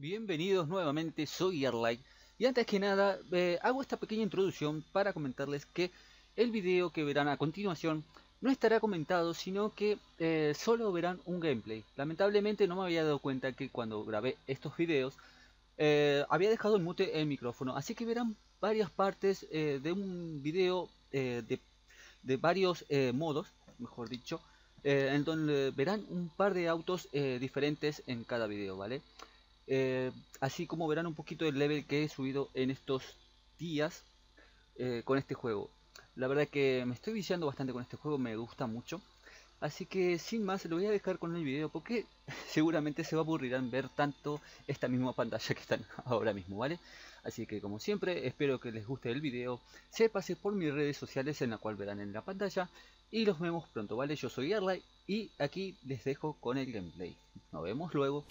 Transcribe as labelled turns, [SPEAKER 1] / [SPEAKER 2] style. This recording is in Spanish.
[SPEAKER 1] Bienvenidos nuevamente, soy Arlight y antes que nada eh, hago esta pequeña introducción para comentarles que el video que verán a continuación no estará comentado sino que eh, solo verán un gameplay. Lamentablemente no me había dado cuenta que cuando grabé estos videos eh, había dejado el mute el micrófono, así que verán varias partes de un video de, varios modos, mejor dicho, en donde verán un par de autos diferentes en cada video, ¿vale? vale eh, así como verán un poquito el level que he subido en estos días eh, con este juego. La verdad que me estoy viciando bastante con este juego, me gusta mucho. Así que sin más, lo voy a dejar con el video porque seguramente se va a aburrir ver tanto esta misma pantalla que están ahora mismo, ¿vale? Así que como siempre, espero que les guste el video, se pase por mis redes sociales en la cual verán en la pantalla y los vemos pronto, ¿vale? Yo soy Arlai y aquí les dejo con el gameplay. Nos vemos luego.